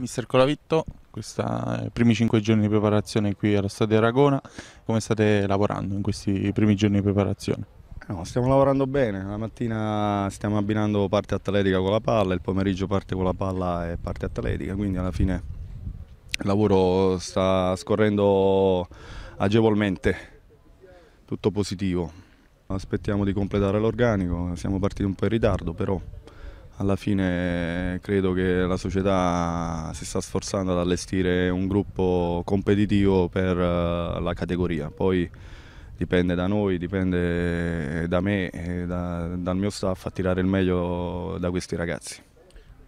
mister Colavitto, questi eh, primi 5 giorni di preparazione qui allo Stadio Aragona, come state lavorando in questi primi giorni di preparazione? No, stiamo lavorando bene, la mattina stiamo abbinando parte atletica con la palla, il pomeriggio parte con la palla e parte atletica, quindi alla fine il lavoro sta scorrendo agevolmente, tutto positivo. Aspettiamo di completare l'organico, siamo partiti un po' in ritardo però alla fine credo che la società si sta sforzando ad allestire un gruppo competitivo per eh, la categoria. Poi dipende da noi, dipende da me e da, dal mio staff a tirare il meglio da questi ragazzi.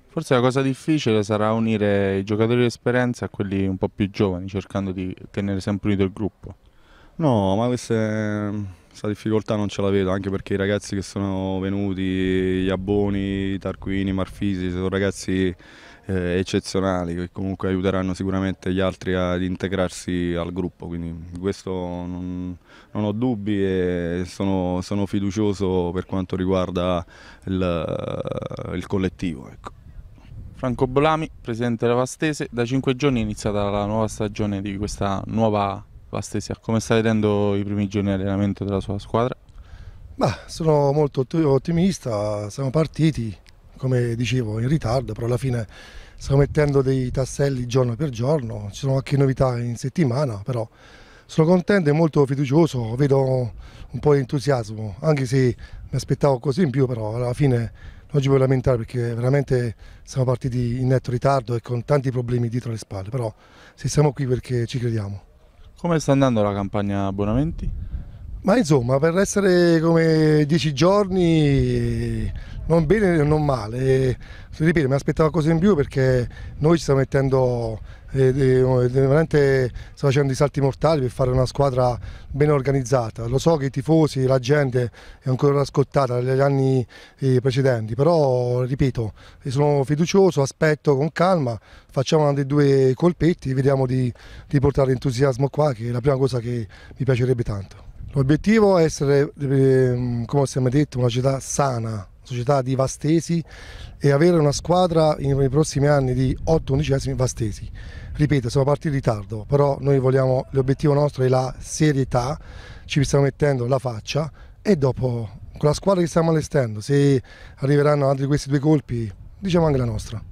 Forse la cosa difficile sarà unire i giocatori di esperienza a quelli un po' più giovani, cercando di tenere sempre unito il gruppo. No, ma questa, questa difficoltà non ce la vedo, anche perché i ragazzi che sono venuti, Abboni, i Tarquini, i Marfisi, sono ragazzi eh, eccezionali che comunque aiuteranno sicuramente gli altri ad integrarsi al gruppo, quindi questo non, non, ho dubbi e sono, sono, fiducioso per quanto riguarda il, il collettivo. Ecco. Franco Bolami, presidente della Vastese, da 5 giorni è iniziata la nuova stagione di questa nuova Vastesia, come sta vedendo i primi giorni di allenamento della sua squadra? Bah, sono molto ottimista, siamo partiti, come dicevo, in ritardo, però alla fine stiamo mettendo dei tasselli giorno per giorno, ci sono anche novità in settimana, però sono contento e molto fiducioso, vedo un po' di entusiasmo, anche se mi aspettavo così in più, però alla fine non ci voglio lamentare perché veramente siamo partiti in netto ritardo e con tanti problemi dietro le spalle, però se siamo qui perché ci crediamo. Come sta andando la campagna abbonamenti? Ma insomma, per essere come dieci giorni non bene e non male. E, ripeto, mi aspettavo cose in più perché noi ci stiamo mettendo eh, eh, eh, veramente sta facendo dei salti mortali per fare una squadra ben organizzata. Lo so che i tifosi, la gente è ancora ascoltata dagli anni precedenti, però ripeto, sono fiducioso, aspetto con calma, facciamo uno dei due colpetti, e vediamo di, di portare l'entusiasmo qua, che è la prima cosa che mi piacerebbe tanto. L'obiettivo è essere, come ho sempre detto, una città sana, società di Vastesi e avere una squadra nei prossimi anni di 8 undicesimi Vastesi. Ripeto, siamo partiti in ritardo, però noi vogliamo, l'obiettivo nostro è la serietà, ci stiamo mettendo la faccia e dopo con la squadra che stiamo allestendo, se arriveranno altri questi due colpi, diciamo anche la nostra.